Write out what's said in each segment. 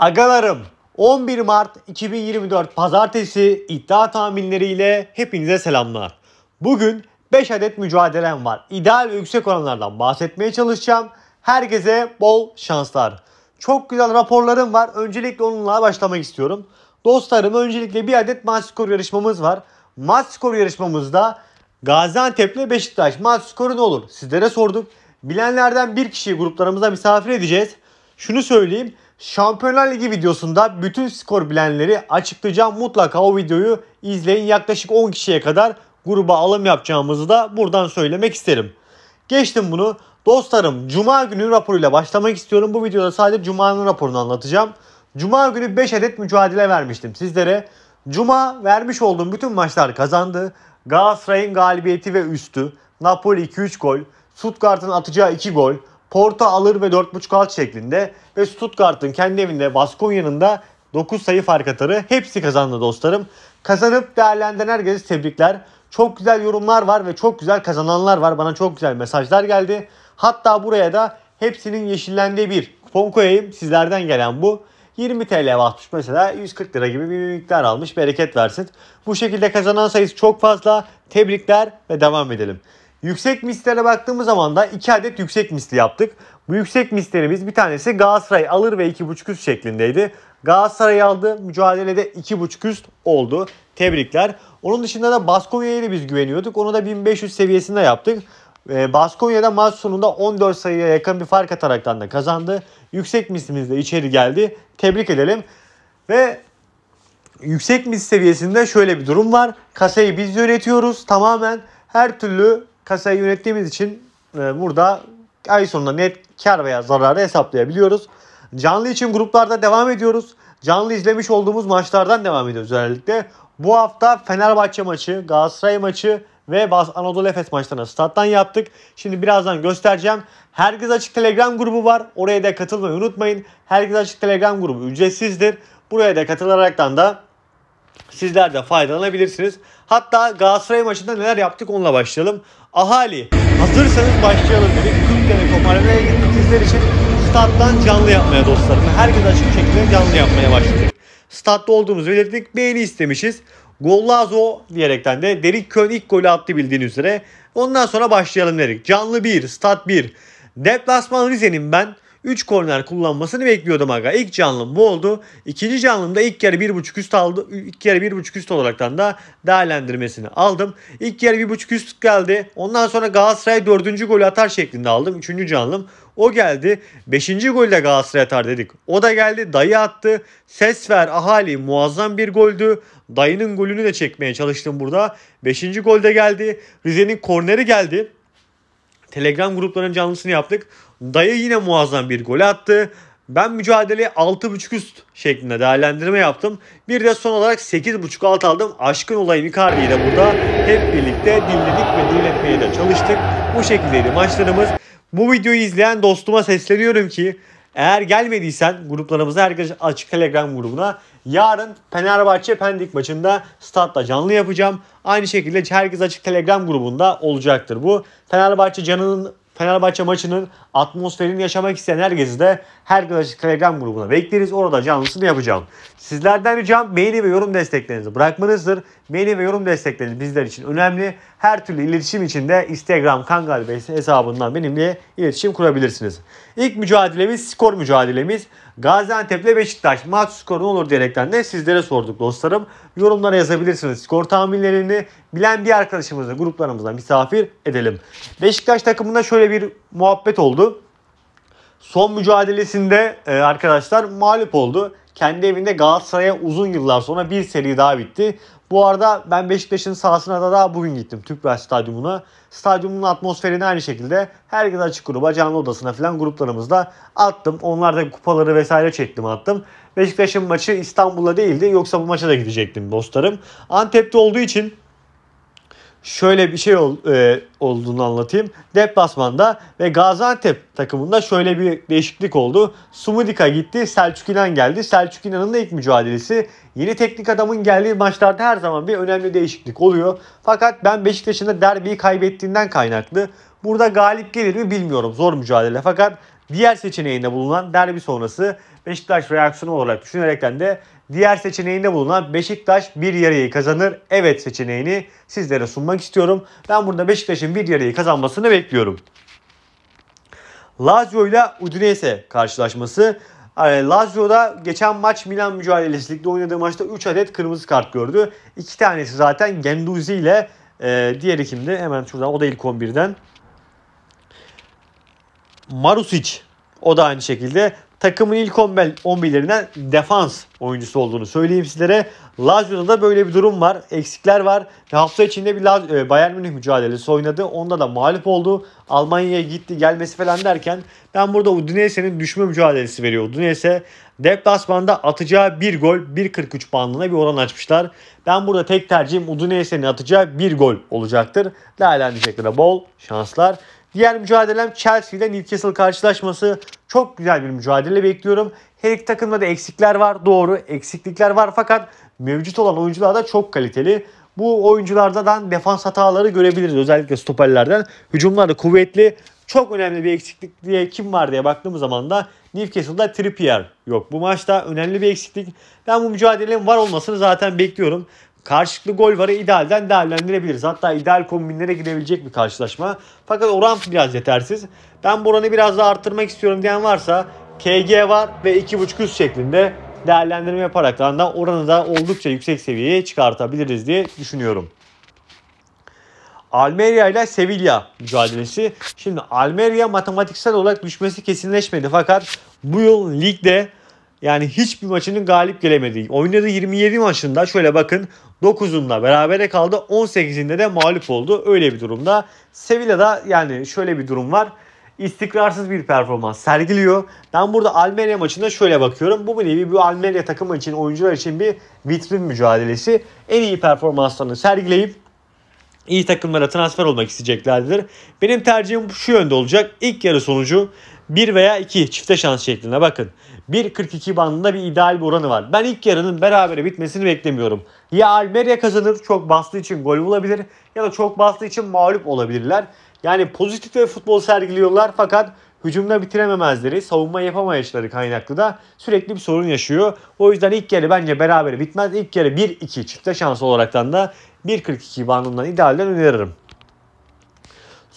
Agalarım 11 Mart 2024 Pazartesi iddia tahminleriyle hepinize selamlar. Bugün 5 adet mücadelem var. İdeal ve yüksek oranlardan bahsetmeye çalışacağım. Herkese bol şanslar. Çok güzel raporlarım var. Öncelikle onunla başlamak istiyorum. Dostlarım öncelikle bir adet maç skoru yarışmamız var. Maç skoru yarışmamızda Gaziantep'le Beşiktaş maç skoru ne olur? Sizlere sorduk. Bilenlerden bir kişiyi gruplarımıza misafir edeceğiz. Şunu söyleyeyim. Şampiyonlar Ligi videosunda bütün skor bilenleri açıklayacağım. Mutlaka o videoyu izleyin. Yaklaşık 10 kişiye kadar gruba alım yapacağımızı da buradan söylemek isterim. Geçtim bunu. Dostlarım Cuma günü raporuyla başlamak istiyorum. Bu videoda sadece Cuma'nın raporunu anlatacağım. Cuma günü 5 adet mücadele vermiştim sizlere. Cuma vermiş olduğum bütün maçlar kazandı. Galatasaray'ın galibiyeti ve üstü. Napoli 2-3 gol. Stuttgart'ın atacağı 2 gol. Porta alır ve 4.5 alt şeklinde ve Stuttgart'ın kendi evinde Baskonya'nın da 9 sayı fark atarı hepsi kazandı dostlarım. Kazanıp değerlendiren herkese tebrikler. Çok güzel yorumlar var ve çok güzel kazananlar var. Bana çok güzel mesajlar geldi. Hatta buraya da hepsinin yeşillendiği bir kupon koyayım. Sizlerden gelen bu. 20 TL basmış mesela 140 lira gibi bir miktar almış bereket versin. Bu şekilde kazanan sayısı çok fazla. Tebrikler ve devam edelim. Yüksek mislere baktığımız zaman da 2 adet yüksek misli yaptık. Bu yüksek mislerimiz bir tanesi Galatasaray alır ve 2.5 üst şeklindeydi. Galatasaray aldı. Mücadelede 2.5 üst oldu. Tebrikler. Onun dışında da Baskonya'ya biz güveniyorduk. Onu da 1500 seviyesinde yaptık. Ee, Baskonya'da maç sonunda 14 sayıya yakın bir fark ataraktan da kazandı. Yüksek mislimiz de içeri geldi. Tebrik edelim. Ve yüksek mis seviyesinde şöyle bir durum var. Kasayı biz yönetiyoruz tamamen. Her türlü kasayı yönettiğimiz için e, burada ay sonunda net kar veya zararı hesaplayabiliyoruz. Canlı için gruplarda devam ediyoruz. Canlı izlemiş olduğumuz maçlardan devam ediyoruz özellikle. Bu hafta Fenerbahçe maçı, Galatasaray maçı ve Anadolu Efes maçlarına stat'tan yaptık. Şimdi birazdan göstereceğim. Herkes Açık Telegram grubu var. Oraya da katılmayı unutmayın. Herkes Açık Telegram grubu ücretsizdir. Buraya da katılaraktan da Sizler de faydalanabilirsiniz. Hatta Galatasaray maçında neler yaptık onunla başlayalım. Ahali hazırsanız başlayalım dedik. 40 tane toparlamaya gittik sizler için. Stat'tan canlı yapmaya dostlarım. Herkes açık şekilde canlı yapmaya başladık. Statta olduğumuzu belirttik. Beğeni istemişiz. Gollazo diyerekten de Derik Kön ilk golü attı bildiğiniz üzere. Ondan sonra başlayalım dedik. Canlı 1, Stat 1. Deplasman Rize'nin ben 3 korner kullanmasını bekliyordum aga. İlk canlım bu oldu. İkinci canlımda ilk yarı 1.5 üst aldı. İlk yarı 1.5 üst olaraktan da değerlendirmesini aldım. İlk yarı 1.5 üst geldi. Ondan sonra Galatasaray 4. golü atar şeklinde aldım. 3. canlım. O geldi. 5. golü de Galatasaray atar dedik. O da geldi. Dayı attı. Ses ver ahali muazzam bir goldü. Dayının golünü de çekmeye çalıştım burada. 5. golde geldi. Rize'nin korneri geldi. Telegram gruplarının canlısını yaptık. Dayı yine muazzam bir gol attı. Ben mücadeleyi 6.5 üst şeklinde değerlendirme yaptım. Bir de son olarak 8.5 alt aldım. Aşkın olayım Icardi'yi de burada hep birlikte dinledik ve dinletmeye de çalıştık. Bu şekildeydi maçlarımız. Bu videoyu izleyen dostuma sesleniyorum ki eğer gelmediysen gruplarımıza herkes açık Telegram grubuna yarın Fenerbahçe Pendik maçında statta canlı yapacağım. Aynı şekilde herkes açık Telegram grubunda olacaktır bu. Fenerbahçe canının Fenerbahçe maçının atmosferini yaşamak isteyen herkesi de her klasik Telegram grubuna bekleriz. Orada canlısını yapacağım. Sizlerden ricam beğeni ve yorum desteklerinizi bırakmanızdır. Beğeni ve yorum destekleriniz bizler için önemli. Her türlü iletişim için de Instagram Kangal Bey hesabından benimle iletişim kurabilirsiniz. İlk mücadelemiz skor mücadelemiz. Gaziantep'le Beşiktaş maç skoru ne olur diyerekten de sizlere sorduk dostlarım. Yorumlara yazabilirsiniz skor tahminlerini. Bilen bir arkadaşımızı gruplarımızdan misafir edelim. Beşiktaş takımında şöyle bir muhabbet oldu. Son mücadelesinde e, arkadaşlar mağlup oldu. Kendi evinde Galatasaray'a uzun yıllar sonra bir seri daha bitti. Bu arada ben Beşiktaş'ın sahasına da daha bugün gittim Tüpraş Stadyumuna. Stadyumun atmosferini aynı şekilde herkes açık gruba, canlı odasına falan gruplarımızda attım. Onlar da kupaları vesaire çektim attım. Beşiktaş'ın maçı İstanbul'a değildi. Yoksa bu maça da gidecektim dostlarım. Antep'te olduğu için şöyle bir şey ol, e, olduğunu anlatayım. Deplasmanda ve Gaziantep takımında şöyle bir değişiklik oldu. Sumudika gitti, Selçuk İnan geldi. Selçuk İnan'ın da ilk mücadelesi. Yeni teknik adamın geldiği maçlarda her zaman bir önemli değişiklik oluyor. Fakat ben Beşiktaş'ın da derbiyi kaybettiğinden kaynaklı. Burada galip gelir mi bilmiyorum. Zor mücadele. Fakat diğer seçeneğinde bulunan derbi sonrası Beşiktaş reaksiyonu olarak düşünerekten de diğer seçeneğinde bulunan Beşiktaş bir yarıyı kazanır evet seçeneğini sizlere sunmak istiyorum. Ben burada Beşiktaş'ın bir yarıyı kazanmasını bekliyorum. Lazio ile Udinese karşılaşması. Ee, Lazio'da geçen maç Milan mücadelesi oynadığı maçta 3 adet kırmızı kart gördü. 2 tanesi zaten Genduzi ile e, diğeri kimdi? Hemen şuradan o da ilk 11'den. Marusic o da aynı şekilde takımın ilk 11'lerinden defans oyuncusu olduğunu söyleyeyim sizlere. Lazio'da da böyle bir durum var. Eksikler var. Ve hafta içinde bir e, Bayern Münih mücadelesi oynadı. Onda da mağlup oldu. Almanya'ya gitti gelmesi falan derken ben burada Udinese'nin düşme mücadelesi veriyor. Udinese deplasmanda atacağı bir gol 1.43 bandına bir oran açmışlar. Ben burada tek tercihim Udinese'nin atacağı bir gol olacaktır. Değerlendireceklere bol şanslar. Diğer mücadelem Chelsea ile Newcastle karşılaşması. Çok güzel bir mücadele bekliyorum. Her iki takımda da eksikler var. Doğru eksiklikler var fakat mevcut olan oyuncular da çok kaliteli. Bu oyunculardan defans hataları görebiliriz. Özellikle stoperlerden. Hücumları kuvvetli. Çok önemli bir eksiklik diye kim var diye baktığımız zaman da Newcastle'da Trippier yok. Bu maçta önemli bir eksiklik. Ben bu mücadelenin var olmasını zaten bekliyorum. Karşılıklı gol varı idealden değerlendirebiliriz. Hatta ideal kombinlere girebilecek bir karşılaşma. Fakat oran biraz yetersiz. Ben bu oranı biraz daha arttırmak istiyorum diyen varsa KG var ve 2.5 üst şeklinde değerlendirme yaparak da oranı da oldukça yüksek seviyeye çıkartabiliriz diye düşünüyorum. Almeria ile Sevilla mücadelesi. Şimdi Almeria matematiksel olarak düşmesi kesinleşmedi fakat bu yıl ligde yani hiçbir maçının galip gelemediği. Oynadığı 27 maçında şöyle bakın 9'unda berabere kaldı. 18'inde de mağlup oldu. Öyle bir durumda. Sevilla'da yani şöyle bir durum var. İstikrarsız bir performans sergiliyor. Ben burada Almeria maçında şöyle bakıyorum. Bu bir nevi bir Almeria takımı için, oyuncular için bir vitrin mücadelesi. En iyi performanslarını sergileyip iyi takımlara transfer olmak isteyeceklerdir. Benim tercihim şu yönde olacak. İlk yarı sonucu 1 veya 2 çifte şans şeklinde bakın. 1.42 bandında bir ideal bir oranı var. Ben ilk yarının berabere bitmesini beklemiyorum. Ya Almeria kazanır çok bastığı için gol bulabilir ya da çok bastığı için mağlup olabilirler. Yani pozitif ve futbol sergiliyorlar fakat hücumda bitirememezleri, savunma yapamayışları kaynaklı da sürekli bir sorun yaşıyor. O yüzden ilk yarı bence berabere bitmez. İlk yarı 1-2 çifte şans olaraktan da 1.42 bandından idealden öneririm.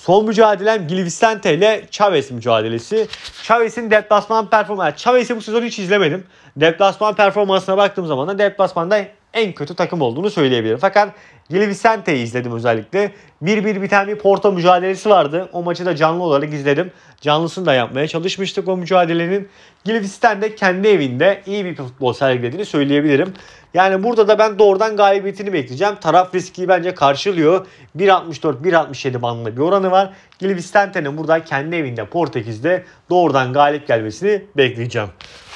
Son mücadelem Gil ile Chavez mücadelesi. Chavez'in deplasman performansı. Chavez'i bu sezon hiç izlemedim. Deplasman performansına baktığım zaman da deplasmanda en kötü takım olduğunu söyleyebilirim. Fakat Gil Vicente'yi izledim özellikle. bir bir biten bir Porto mücadelesi vardı. O maçı da canlı olarak izledim. Canlısını da yapmaya çalışmıştık o mücadelenin. Gil Vicente kendi evinde iyi bir futbol sergilediğini söyleyebilirim. Yani burada da ben doğrudan galibiyetini bekleyeceğim. Taraf riski bence karşılıyor. 1.64-1.67 bandında bir oranı var. Gil Vicente'nin burada kendi evinde Portekiz'de doğrudan galip gelmesini bekleyeceğim.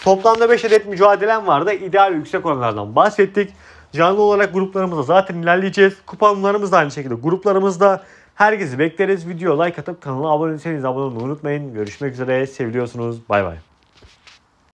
Toplamda 5 adet mücadelem vardı. İdeal yüksek oranlardan bahsettik. Canlı olarak gruplarımıza zaten ilerleyeceğiz. kupanlarımız da aynı şekilde gruplarımızda. Herkesi bekleriz. Video like atıp kanala abone değilseniz abone olmayı unutmayın. Görüşmek üzere. Seviliyorsunuz. Bay bay.